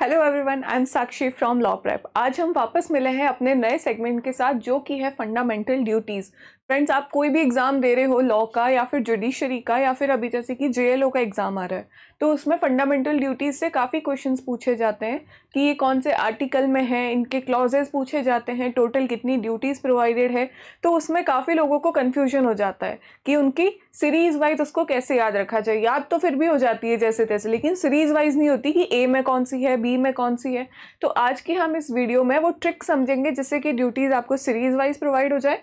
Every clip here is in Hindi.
Hello everyone I am Sakshi from law prep आज हम वापस मिले हैं अपने नए सेगमेंट के साथ जो कि है फंडामेंटल ड्यूटीज़ फ्रेंड्स आप कोई भी एग्ज़ाम दे रहे हो लॉ का या फिर जुडिशरी का या फिर अभी जैसे कि जे का एग्ज़ाम आ रहा है तो उसमें फंडामेंटल ड्यूटीज़ से काफ़ी क्वेश्चंस पूछे जाते हैं कि ये कौन से आर्टिकल में है इनके क्लॉजेज़ पूछे जाते हैं टोटल कितनी ड्यूटीज़ प्रोवाइडेड है तो उसमें काफ़ी लोगों को कन्फ्यूजन हो जाता है कि उनकी सीरीज़ वाइज उसको कैसे याद रखा जाए याद तो फिर भी हो जाती है जैसे तैसे लेकिन सीरीज़ वाइज नहीं होती कि ए में कौन सी है बी में कौन सी है तो आज की हम इस वीडियो में वो ट्रिक समझेंगे जिससे कि ड्यूटीज़ आपको सीरीज़ वाइज प्रोवाइड हो जाए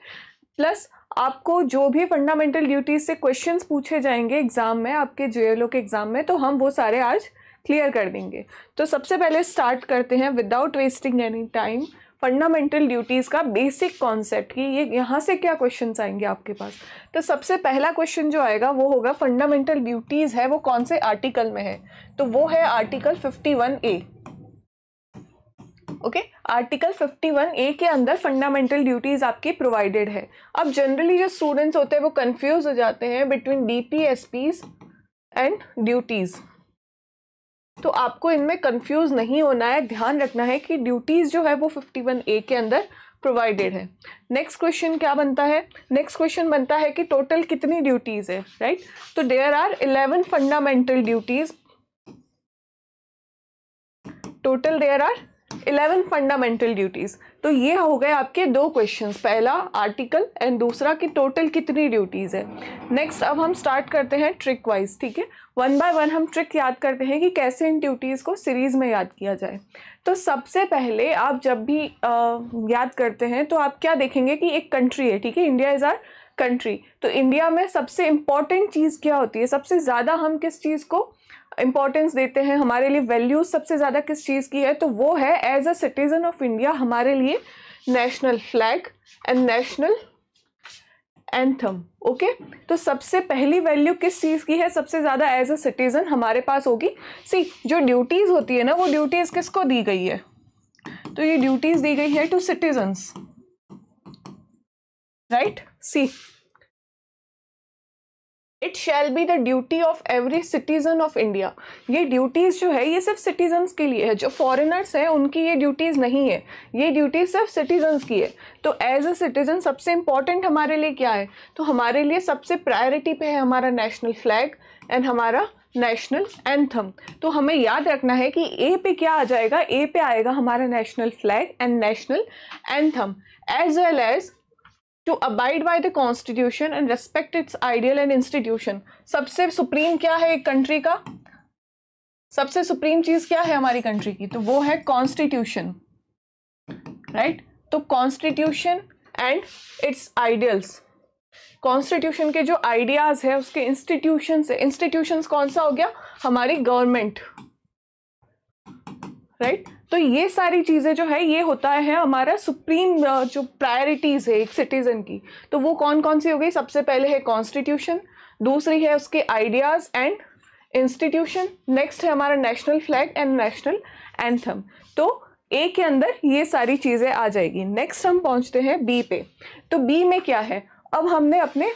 प्लस आपको जो भी फंडामेंटल ड्यूटीज से क्वेश्चंस पूछे जाएंगे एग्ज़ाम में आपके जे के एग्ज़ाम में तो हम वो सारे आज क्लियर कर देंगे तो सबसे पहले स्टार्ट करते हैं without wasting any time fundamental duties का बेसिक कॉन्सेप्ट कि ये यहाँ से क्या क्वेश्चन आएंगे आपके पास तो सबसे पहला क्वेश्चन जो आएगा वो होगा फंडामेंटल ड्यूटीज़ है वो कौन से आर्टिकल में है तो वो है article fifty one A okay article 51 A के अंदर फंडामेंटल ड्यूटीज़ आपकी प्रोवाइडेड है अब जनरली जो स्टूडेंट्स होते हैं वो कंफ्यूज हो जाते हैं बिटवीन डीपीएसपीज एंड ड्यूटीज़ तो आपको इनमें कंफ्यूज नहीं होना है ध्यान रखना है कि ड्यूटीज़ जो है वो 51 ए के अंदर प्रोवाइडेड है नेक्स्ट क्वेश्चन क्या बनता है नेक्स्ट क्वेश्चन बनता है कि टोटल कितनी ड्यूटीज़ है राइट तो there are eleven fundamental duties total there are eleven fundamental duties तो ये हो गए आपके दो क्वेश्चन पहला आर्टिकल एंड दूसरा कि टोटल कितनी ड्यूटीज़ है नेक्स्ट अब हम स्टार्ट करते हैं ट्रिक वाइज ठीक है वन बाय वन हम ट्रिक याद करते हैं कि कैसे इन ड्यूटीज़ को सीरीज़ में याद किया जाए तो सबसे पहले आप जब भी आ, याद करते हैं तो आप क्या देखेंगे कि एक कंट्री है ठीक है इंडिया इज़ आर कंट्री तो इंडिया में सबसे इम्पॉर्टेंट चीज़ क्या होती है सबसे ज़्यादा हम किस चीज़ को इंपॉर्टेंस देते हैं हमारे लिए वैल्यूज सबसे ज़्यादा किस चीज़ की है तो वो है as a citizen of India हमारे लिए national flag and national anthem okay तो सबसे पहली वैल्यू किस चीज़ की है सबसे ज़्यादा एज अ सिटीज़न हमारे पास होगी सी जो ड्यूटीज़ होती है ना वो ड्यूटीज़ किसको दी गई है तो ये ड्यूटीज़ दी गई है to citizens right see it shall be the duty of every citizen of India ये ड्यूटीज़ जो है ये सिर्फ सिटीजन्स के लिए है जो फॉरेनर्स हैं उनकी ये ड्यूटीज़ नहीं है ये ड्यूटीज़ सिर्फ सिटीजन्स की है तो एज अ सिटीज़न सबसे इम्पॉर्टेंट हमारे लिए क्या है तो हमारे लिए सबसे प्रायोरिटी पे है हमारा नेशनल फ्लैग एंड हमारा नेशनल एंथम तो हमें याद रखना है कि ए पे क्या आ जाएगा ए पे आएगा हमारा national flag and national anthem as well as to abide by the constitution and respect its ideal and institution सबसे सुप्रीम क्या है एक कंट्री का सबसे सुप्रीम चीज़ क्या है हमारी कंट्री की तो वो है कॉन्स्टिट्यूशन राइट right? तो constitution and its ideals constitution के जो आइडियाज़ है उसके इंस्टीट्यूशन इंस्टीट्यूशन कौन सा हो गया हमारी गवर्नमेंट राइट right? तो ये सारी चीज़ें जो है ये होता है हमारा सुप्रीम जो प्रायोरिटीज़ है एक सिटीज़न की तो वो कौन कौन सी हो गई सबसे पहले है कॉन्स्टिट्यूशन दूसरी है उसके आइडियाज़ एंड इंस्टीट्यूशन नेक्स्ट है हमारा national flag and national anthem तो ए के अंदर ये सारी चीज़ें आ जाएगी नेक्स्ट हम पहुँचते हैं बी पे तो बी में क्या है अब हमने अपने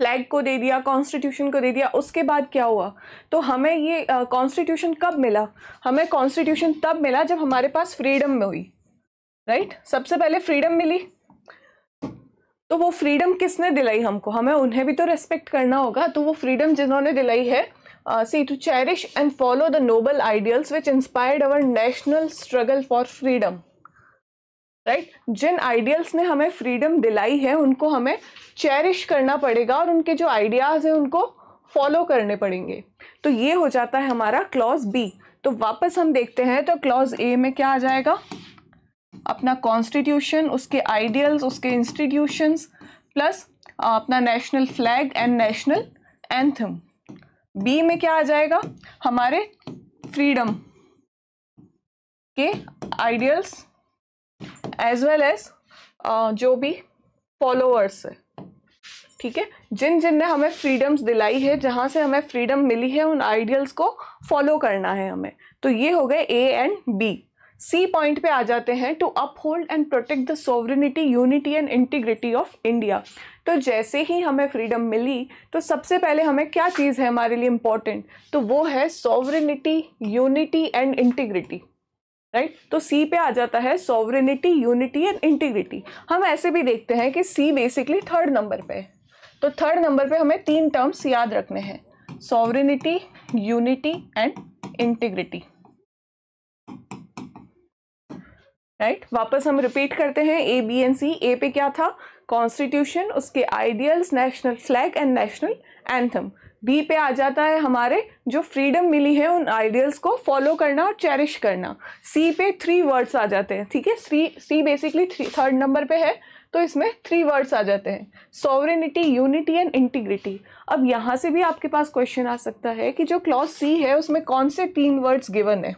फ्लैग को दे दिया कॉन्स्टिट्यूशन को दे दिया उसके बाद क्या हुआ तो हमें ये कॉन्स्टिट्यूशन कब मिला हमें कॉन्स्टिट्यूशन तब मिला जब हमारे पास फ्रीडम में हुई राइट right? सबसे पहले फ्रीडम मिली तो वो फ्रीडम किसने दिलाई हमको हमें उन्हें भी तो रेस्पेक्ट करना होगा तो वो फ्रीडम जिन्होंने दिलाई है C to cherish and follow the noble ideals which inspired our national struggle for freedom right जिन आइडियल्स ने हमें फ्रीडम दिलाई है उनको हमें चेरिश करना पड़ेगा और उनके जो आइडियाज़ हैं उनको फॉलो करने पड़ेंगे तो ये हो जाता है हमारा क्लॉज बी तो वापस हम देखते हैं तो क्लॉज ए में क्या आ जाएगा अपना कॉन्स्टिट्यूशन उसके आइडियल्स उसके इंस्टीट्यूशंस प्लस अपना national flag and national anthem B में क्या आ जाएगा हमारे फ्रीडम के आइडियल्स एज वेल एज जो भी फॉलोअर्स है ठीक है जिन जिन ने हमें फ्रीडम्स दिलाई है जहाँ से हमें फ्रीडम मिली है उन आइडियल्स को फॉलो करना है हमें तो ये हो गए A and B C point पे आ जाते हैं to uphold and protect the sovereignty unity and integrity of India तो जैसे ही हमें फ्रीडम मिली तो सबसे पहले हमें क्या चीज़ है हमारे लिए इम्पॉर्टेंट तो वो है sovereignty unity and integrity right right? तो सी पे आ जाता है सॉवरेनिटी यूनिटी एंड इंटीग्रिटी हम ऐसे भी देखते हैं कि सी बेसिकली थर्ड नंबर पे है तो थर्ड नंबर पे हमें तीन टर्म्स याद रखने हैं sovereignty unity and integrity right वापस हम रिपीट करते हैं ए बी एंड सी ए पे क्या था कॉन्स्टिट्यूशन उसके ideals national flag and national anthem B पे आ जाता है हमारे जो फ्रीडम मिली है उन आइडियल्स को फॉलो करना और चेरिश करना सी पे थ्री वर्ड्स आ जाते हैं ठीक है C C basically third number पे है तो इसमें थ्री वर्ड्स आ जाते हैं सॉवरेनिटी यूनिटी एंड इंटीग्रिटी अब यहाँ से भी आपके पास क्वेश्चन आ सकता है कि जो क्लॉज सी है उसमें कौन से तीन वर्ड्स गिवन है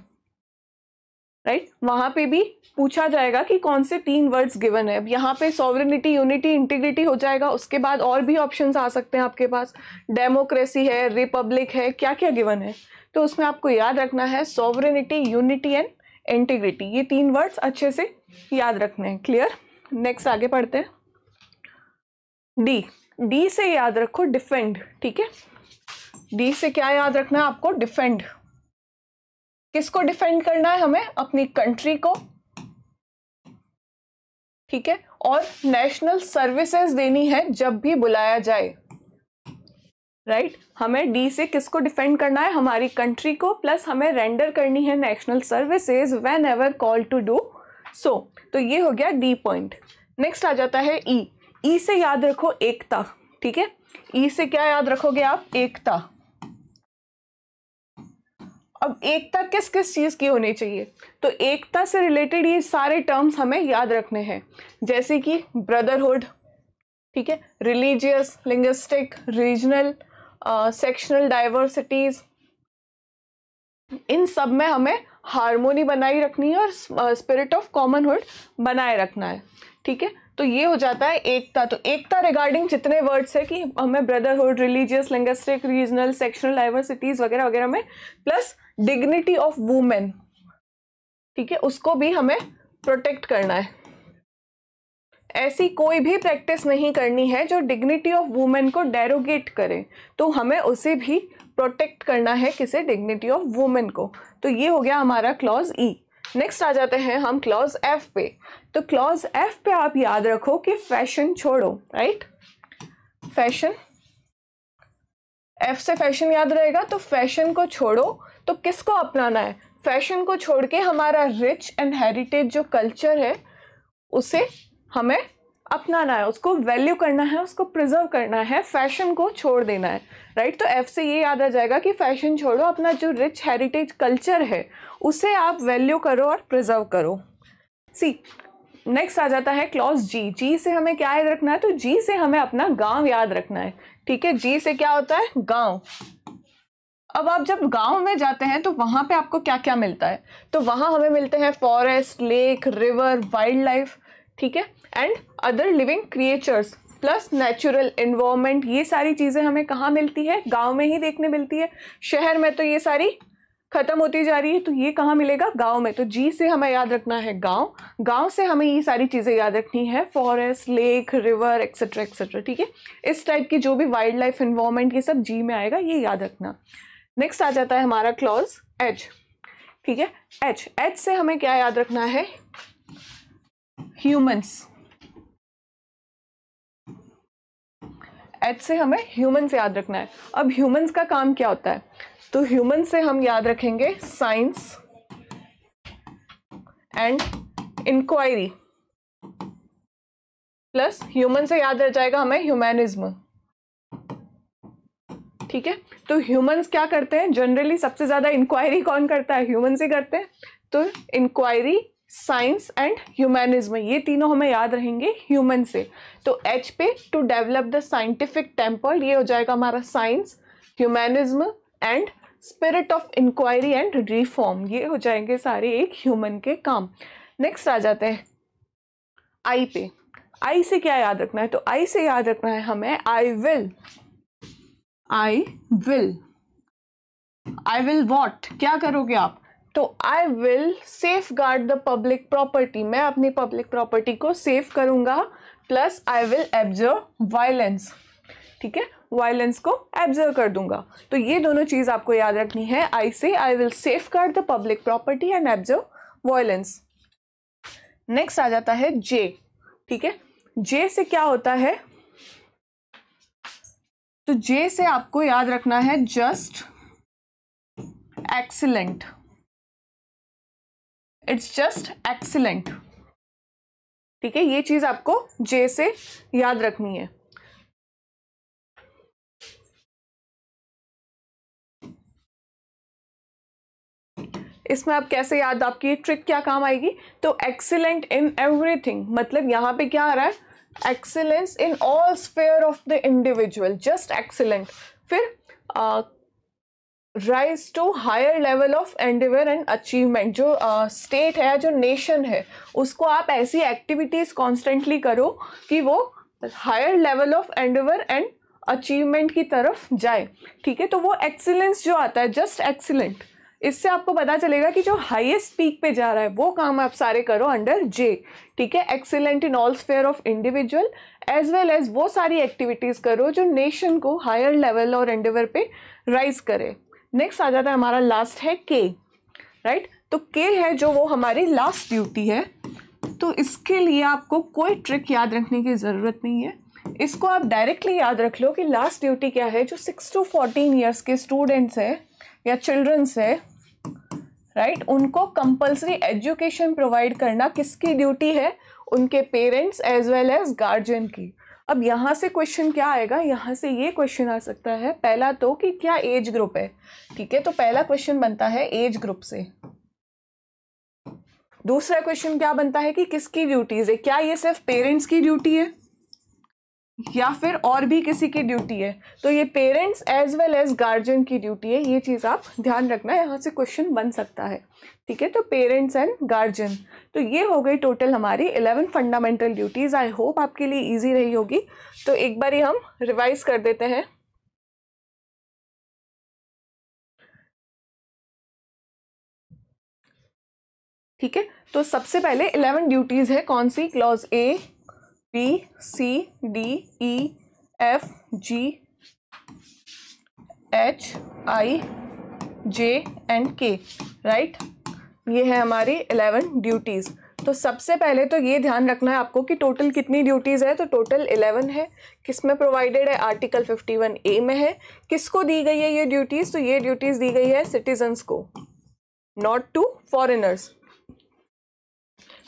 राइट right? वहां पे भी पूछा जाएगा कि कौन से तीन वर्ड्स गिवन है अब यहाँ पे सॉवरेनिटी यूनिटी इंटीग्रिटी हो जाएगा उसके बाद और भी ऑप्शंस आ सकते हैं आपके पास डेमोक्रेसी है रिपब्लिक है क्या क्या गिवन है तो उसमें आपको याद रखना है सॉवरेनिटी यूनिटी एंड इंटीग्रिटी ये तीन वर्ड्स अच्छे से याद रखने हैं क्लियर नेक्स्ट आगे पढ़ते हैं डी डी से याद रखो डिफेंड ठीक है डी से क्या याद रखना है आपको डिफेंड किसको डिफेंड करना है हमें अपनी कंट्री को ठीक है और नेशनल सर्विसेज देनी है जब भी बुलाया जाए राइट right? हमें डी से किसको डिफेंड करना है हमारी कंट्री को प्लस हमें रेंडर करनी है national services whenever call to do so तो ये हो गया डी पॉइंट नेक्स्ट आ जाता है ई e. ई e से याद रखो एकता ठीक है ई e से क्या याद रखोगे आप एकता अब एकता किस किस चीज़ की होनी चाहिए तो एकता से रिलेटेड ये सारे टर्म्स हमें याद रखने हैं जैसे कि ब्रदरहुड ठीक है religious linguistic regional sectional diversities इन सब में हमें हारमोनी बनाई रखनी है और स्पिरिट ऑफ कॉमनहुड बनाए रखना है ठीक है तो ये हो जाता है एकता तो एकता रिगार्डिंग जितने वर्ड्स है कि हमें brotherhood religious linguistic regional sectional diversities वगैरह वगैरह में प्लस डिग्निटी ऑफ वूमेन ठीक है उसको भी हमें प्रोटेक्ट करना है ऐसी कोई भी प्रैक्टिस नहीं करनी है जो डिग्निटी ऑफ वुमेन को डेरोगेट करे तो हमें उसे भी प्रोटेक्ट करना है किसे डिग्निटी ऑफ वुमेन को तो ये हो गया हमारा क्लॉज ई नेक्स्ट आ जाते हैं हम क्लॉज एफ पे तो क्लॉज एफ पे आप याद रखो कि फैशन छोड़ो राइट फैशन एफ से फैशन याद रहेगा तो फैशन को छोड़ो तो किसको अपनाना है फैशन को छोड़ के हमारा रिच एंड हेरिटेज जो कल्चर है उसे हमें अपनाना है उसको वैल्यू करना है उसको प्रिजर्व करना है फैशन को छोड़ देना है राइट तो एफ से ये याद आ जाएगा कि फैशन छोड़ो अपना जो रिच हेरिटेज कल्चर है उसे आप वैल्यू करो और प्रिजर्व करो सी नेक्स्ट आ जाता है क्लॉज जी जी से हमें क्या याद रखना है तो जी से हमें अपना गांव याद रखना है ठीक है जी से क्या होता है गांव अब आप जब गांव में जाते हैं तो वहां पे आपको क्या क्या मिलता है तो वहां हमें मिलते हैं forest lake river wild life ठीक है and other living creatures plus natural environment ये सारी चीज़ें हमें कहाँ मिलती है गांव में ही देखने मिलती है शहर में तो ये सारी खत्म होती जा रही है तो ये कहाँ मिलेगा गांव में तो जी से हमें याद रखना है गांव गांव से हमें ये सारी चीज़ें याद रखनी है forest lake river etcetera etcetera ठीक है इस टाइप की जो भी वाइल्ड लाइफ इन्वामेंट ये सब जी में आएगा ये याद रखना नेक्स्ट आ जाता है हमारा क्लॉज एच ठीक है एच एच से हमें क्या याद रखना है ह्यूमंस एच से हमें ह्यूमंस याद रखना है अब ह्यूमन्स का काम क्या होता है तो ह्यूमन से हम याद रखेंगे science and inquiry plus human से याद रह जाएगा हमें ह्यूमैनिज्म ठीक है तो ह्यूमंस क्या करते हैं जनरली सबसे ज़्यादा इंक्वायरी कौन करता है ह्यूमन से करते हैं तो इंक्वायरी साइंस एंड ह्यूमैनिज्म ये तीनों हमें याद रहेंगे ह्यूमन से तो एच पे to develop the scientific temple ये हो जाएगा हमारा science humanism and spirit of inquiry and reform ये हो जाएंगे सारे एक ह्यूमन के काम नेक्स्ट आ जाते हैं आई पे आई से क्या याद रखना है तो आई से याद रखना है हमें I will I will I will what क्या करोगे आप तो I will safeguard the public property मैं अपनी पब्लिक प्रॉपर्टी को सेफ करूँगा plus I will abjure violence ठीक है वायलेंस को एब्जर्व कर दूंगा तो ये दोनों चीज़ आपको याद रखनी है आई से I will safeguard the public property and abjure violence next आ जाता है जे ठीक है जे से क्या होता है तो जे से आपको याद रखना है just excellent it's just excellent ठीक है ये चीज आपको जे से याद रखनी है इसमें आप कैसे याद आपकी ये ट्रिक क्या काम आएगी तो एक्सीलेंट इन एवरीथिंग मतलब यहां पे क्या आ रहा है excellence in all sphere of the individual just excellent फिर rise to higher level of endeavour and achievement जो स्टेट uh, है जो नेशन है उसको आप ऐसी एक्टिविटीज़ कॉन्स्टेंटली करो कि वो higher level of endeavour and achievement की तरफ जाए ठीक है तो वो एक्सीलेंस जो आता है जस्ट एक्सीलेंट इससे आपको पता चलेगा कि जो हाइएस्ट पीक पे जा रहा है वो काम आप सारे करो अंडर जे ठीक है excellent in all sphere of individual as well as वो सारी एक्टिविटीज़ करो जो नेशन को हायर लेवल और एंडेवर पे राइज करे नेक्स्ट आ जाता है हमारा लास्ट है के राइट तो के है जो वो हमारी लास्ट ड्यूटी है तो इसके लिए आपको कोई ट्रिक याद रखने की ज़रूरत नहीं है इसको आप डायरेक्टली याद रख लो कि लास्ट ड्यूटी क्या है जो सिक्स टू फोर्टीन ईयर्स के स्टूडेंट्स है या चिल्ड्रंस है राइट right? उनको कंपलसरी एजुकेशन प्रोवाइड करना किसकी ड्यूटी है उनके parents as well as guardian की अब यहाँ से क्वेश्चन क्या आएगा यहाँ से ये क्वेश्चन आ सकता है पहला तो कि क्या एज ग्रुप है ठीक है तो पहला क्वेश्चन बनता है एज ग्रुप से दूसरा क्वेश्चन क्या बनता है कि किसकी ड्यूटीज है क्या ये सिर्फ पेरेंट्स की ड्यूटी है या फिर और भी किसी की ड्यूटी है तो ये parents as well as guardian की ड्यूटी है ये चीज़ आप ध्यान रखना यहाँ से क्वेश्चन बन सकता है ठीक है तो पेरेंट्स एंड गार्जियन तो ये हो गई टोटल हमारी eleven fundamental duties I hope आपके लिए इजी रही होगी तो एक बार ही हम रिवाइज कर देते हैं ठीक है तो सबसे पहले इलेवन ड्यूटीज़ है कौन सी clause A B C D E F G H I J and K right ये है हमारी एलेवन ड्यूटीज़ तो सबसे पहले तो ये ध्यान रखना है आपको कि टोटल कितनी ड्यूटीज़ है तो टोटल इलेवन है किस में प्रोवाइडेड है आर्टिकल फिफ्टी वन ए में है किसको दी गई है ये ड्यूटीज़ तो ये ड्यूटीज़ दी गई है सिटीजन्स को नॉट टू फॉरेनर्स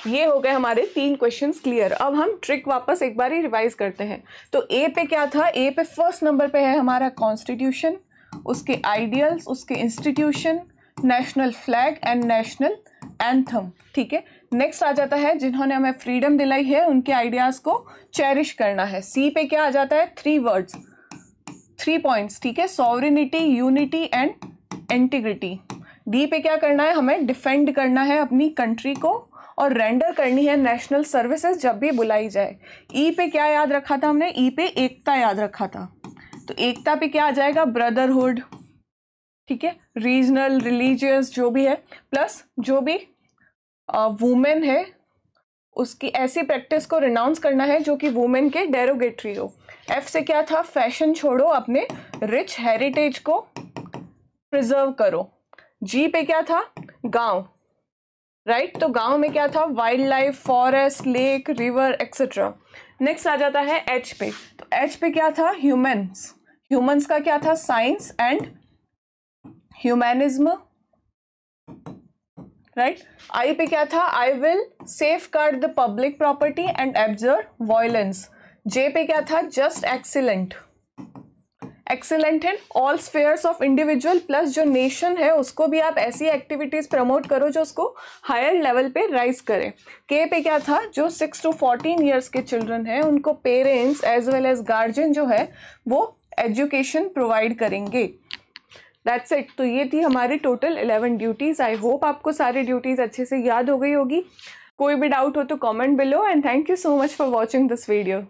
ये हो गए हमारे तीन क्वेश्चन क्लियर अब हम ट्रिक वापस एक बार ही रिवाइज करते हैं तो ए पे क्या था ए पे फर्स्ट नंबर पे है हमारा कॉन्स्टिट्यूशन उसके आइडियल्स उसके institution national flag and national anthem ठीक है नेक्स्ट आ जाता है जिन्होंने हमें फ्रीडम दिलाई है उनके आइडियाज़ को चेरिश करना है सी पे क्या आ जाता है थ्री वर्ड्स थ्री पॉइंट्स ठीक है sovereignty unity and integrity D पे क्या करना है हमें डिफेंड करना है अपनी कंट्री को और रेंडर करनी है नेशनल सर्विसेज जब भी बुलाई जाए ई e पे क्या याद रखा था हमने ई e पे एकता याद रखा था तो एकता पे क्या आ जाएगा ब्रदरहुड ठीक है रीजनल रिलीजियस जो भी है प्लस जो भी वुमेन है उसकी ऐसी प्रैक्टिस को रिनाउंस करना है जो कि वुमेन के डेरोगेटरी हो एफ से क्या था फैशन छोड़ो अपने रिच हेरिटेज को प्रिजर्व करो जी पे क्या था गांव राइट right? तो गांव में क्या था wild life forest lake river etcetera next आ जाता है एच पे तो एच पे क्या था ह्यूमन्स ह्यूमन्स का क्या था science and humanism right I पे क्या था I will safeguard the public property and abjure violence J पे क्या था just excellent excellent in all spheres of individual plus जो नेशन है उसको भी आप ऐसी एक्टिविटीज़ प्रमोट करो जो उसको हायर लेवल पे राइज करें के पे क्या था जो सिक्स टू फोर्टीन ईयर्स के चिल्ड्रन हैं उनको parents as well as guardian जो है वो एजुकेशन प्रोवाइड करेंगे दैट्स इट तो ये थी हमारी total eleven duties I hope आपको सारी ड्यूटीज़ अच्छे से याद हो गई होगी कोई भी डाउट हो तो comment below and thank you so much for watching this video